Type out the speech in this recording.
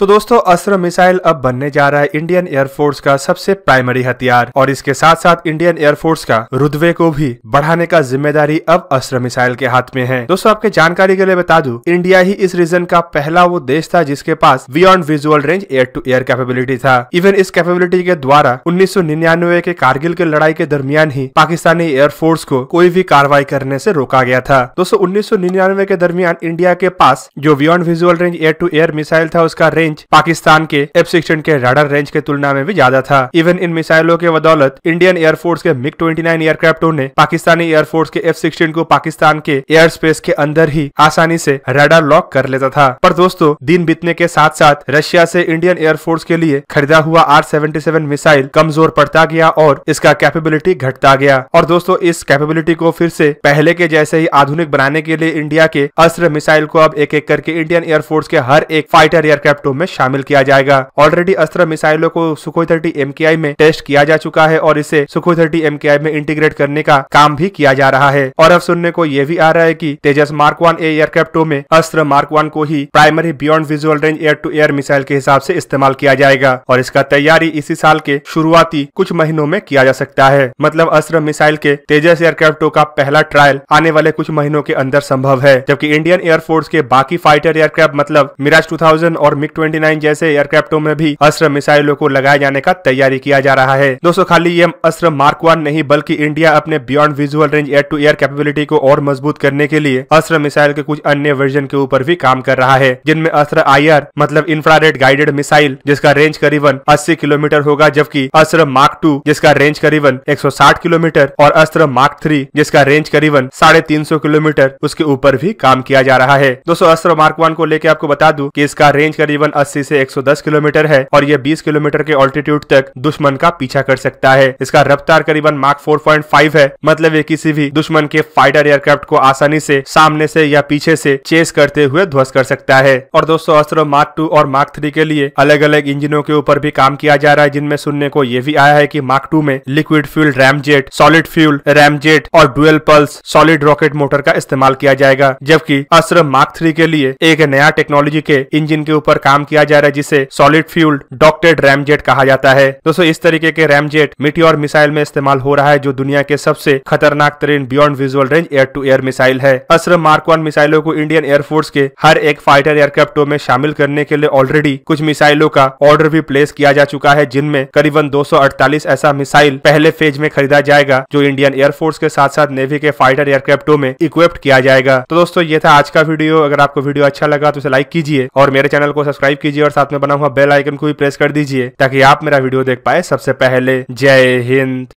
तो दोस्तों अस्त्र मिसाइल अब बनने जा रहा है इंडियन एयरफोर्स का सबसे प्राइमरी हथियार और इसके साथ साथ इंडियन एयरफोर्स का रुद्वे को भी बढ़ाने का जिम्मेदारी अब अस्त्र मिसाइल के हाथ में है दोस्तों आपके जानकारी के लिए बता दूं इंडिया ही इस रीजन का पहला वो देश था जिसके पास beyond visual range air to air capability था इवन इस कैपेबिलिटी के द्वारा उन्नीस के कारगिल के लड़ाई के दरमियान ही पाकिस्तानी एयरफोर्स को कोई भी कार्रवाई करने ऐसी रोका गया था दोस्तों उन्नीस के दरमियान इंडिया के पास जो beyond visual range air to air missile था उसका रेंज रेंज पाकिस्तान के एफ सिक्सटीन के राडर रेंज के तुलना में भी ज्यादा था इवन इन मिसाइलों के बदौलत इंडियन एयरफोर्स के मिग ट्वेंटी नाइन एयरक्राफ्टों ने पाकिस्तानी एयरफोर्स के एफ सिक्सटीन को पाकिस्तान के एयर स्पेस के अंदर ही आसानी से रडार लॉक कर लेता था पर दोस्तों दिन बीतने के साथ साथ रशिया से इंडियन एयरफोर्स के लिए खरीदा हुआ आर सेवेंटी सेवन मिसाइल कमजोर पड़ता गया और इसका कैपेबिलिटी घटता गया और दोस्तों इस कैपेबिलिटी को फिर से पहले के जैसे ही आधुनिक बनाने के लिए इंडिया के अस्त्र मिसाइल को अब एक एक करके इंडियन एयरफोर्स के हर एक फाइटर एयरक्राफ्टों में शामिल किया जाएगा ऑलरेडी अस्त्र मिसाइलों को सुखोई थर्टी एम में टेस्ट किया जा चुका है और इसे सुखोई थर्टी एम में इंटीग्रेट करने का काम भी किया जा रहा है और अब सुनने को यह भी आ रहा है की तेजस मार्क वन एयरक्राफ्टो एयरक्राफ्ट में अस्त्र मार्क वन को ही primary beyond visual range air to air missile के हिसाब से इस्तेमाल किया जाएगा और इसका तैयारी इसी साल के शुरुआती कुछ महीनों में किया जा सकता है मतलब अस्त्र मिसाइल के तेजस एयरक्राफ्टों का पहला ट्रायल आने वाले कुछ महीनों के अंदर संभव है जबकि इंडियन एयरफोर्स के बाकी फाइटर एयरक्राफ्ट मतलब मिराज 2000 और मिग जैसे एयरक्राफ्टों में भी अस्त्र मिसाइलों को लगाए जाने का तैयारी किया जा रहा है दोस्तों खाली ये अस्त्र मार्क वन नहीं बल्कि इंडिया अपने beyond visual range air to air capability को और मजबूत करने के लिए अस्त्र मिसाइल के कुछ अन्य वर्जन के ऊपर भी काम कर रहा है जिनमें अस्त्र आई मतलब इंफ्रारेड गाइडेड मिसाइल जिसका रेंज करीबन अस्सी किलोमीटर होगा जबकि अस्त्र मार्क टू जिसका रेंज करीबन एक किलोमीटर और अस्त्र मार्क थ्री जिसका रेंज करीबन साढ़े तीन सौ किलोमीटर उसके ऊपर भी काम किया जा रहा है दोस्तों अस्त्र मार्क वन को लेकर आपको बता दूं कि इसका रेंज करीबन 180 से 110 किलोमीटर है और यह 20 किलोमीटर के ऑल्टीट्यूड तक दुश्मन का पीछा कर सकता है इसका रफ्तार करीबन मार्क 4.5 है मतलब ये किसी भी दुश्मन के फाइटर एयरक्राफ्ट को आसानी से सामने से या पीछे से चेस करते हुए ध्वस्त कर सकता है और दोस्तों अस्त्र मार्क टू और मार्क थ्री के लिए अलग अलग इंजनों के ऊपर भी काम किया जा रहा है जिनमें सुनने को ये भी आया है की मार्क टू में liquid fuel ramjet solid fuel ramjet और dual pulse solid rocket motor का इस्तेमाल किया जाएगा जबकि अस्त्र मार्क थ्री के लिए एक नया टेक्नोलॉजी के इंजिन के ऊपर काम किया जा रहा है जिसे सॉलिड फ्यूल्ड डॉक्टेड रैमजेट कहा जाता है दोस्तों इस तरीके के रैमजेट मिट्टी और मिसाइल में इस्तेमाल हो रहा है जो दुनिया के सबसे खतरनाक तरीन beyond visual range air to air missile है अस्त्र मार्क वन मिसाइलों को इंडियन एयरफोर्स के हर एक फाइटर एयरक्राफ्टों में शामिल करने के लिए ऑलरेडी कुछ मिसाइलों का ऑर्डर भी प्लेस किया जा चुका है जिनमें करीबन दो ऐसा मिसाइल पहले फेज में खरीदा जाएगा जो इंडियन एयरफोर्स के साथ साथ नेवी के फाइटर एयरक्राफ्टों में इक्विप्ड किया जाएगा तो दोस्तों ये था आज का वीडियो अगर आपको वीडियो अच्छा लगा तो इसे लाइक कीजिए और मेरे चैनल को सब्सक्राइब सब्सक्राइब कीजिए और साथ में बना हुआ बेल आइकन को भी प्रेस कर दीजिए ताकि आप मेरा वीडियो देख पाए सबसे पहले जय हिंद